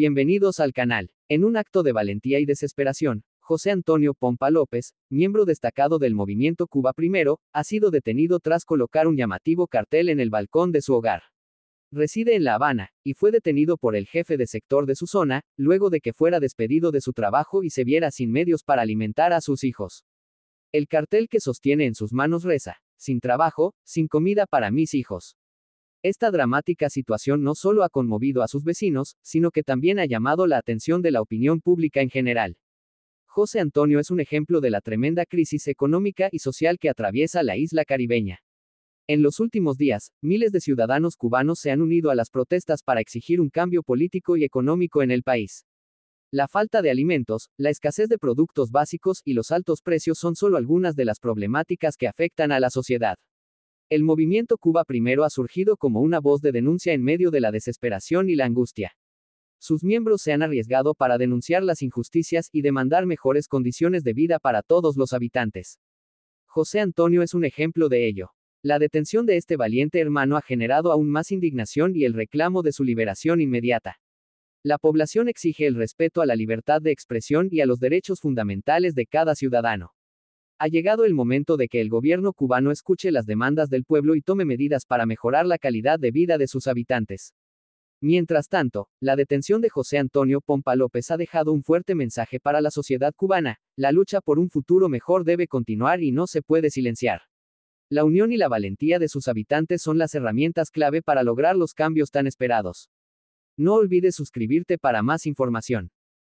Bienvenidos al canal. En un acto de valentía y desesperación, José Antonio Pompa López, miembro destacado del movimiento Cuba Primero, ha sido detenido tras colocar un llamativo cartel en el balcón de su hogar. Reside en La Habana, y fue detenido por el jefe de sector de su zona, luego de que fuera despedido de su trabajo y se viera sin medios para alimentar a sus hijos. El cartel que sostiene en sus manos reza, sin trabajo, sin comida para mis hijos. Esta dramática situación no solo ha conmovido a sus vecinos, sino que también ha llamado la atención de la opinión pública en general. José Antonio es un ejemplo de la tremenda crisis económica y social que atraviesa la isla caribeña. En los últimos días, miles de ciudadanos cubanos se han unido a las protestas para exigir un cambio político y económico en el país. La falta de alimentos, la escasez de productos básicos y los altos precios son solo algunas de las problemáticas que afectan a la sociedad. El movimiento Cuba primero ha surgido como una voz de denuncia en medio de la desesperación y la angustia. Sus miembros se han arriesgado para denunciar las injusticias y demandar mejores condiciones de vida para todos los habitantes. José Antonio es un ejemplo de ello. La detención de este valiente hermano ha generado aún más indignación y el reclamo de su liberación inmediata. La población exige el respeto a la libertad de expresión y a los derechos fundamentales de cada ciudadano. Ha llegado el momento de que el gobierno cubano escuche las demandas del pueblo y tome medidas para mejorar la calidad de vida de sus habitantes. Mientras tanto, la detención de José Antonio Pompa López ha dejado un fuerte mensaje para la sociedad cubana, la lucha por un futuro mejor debe continuar y no se puede silenciar. La unión y la valentía de sus habitantes son las herramientas clave para lograr los cambios tan esperados. No olvides suscribirte para más información.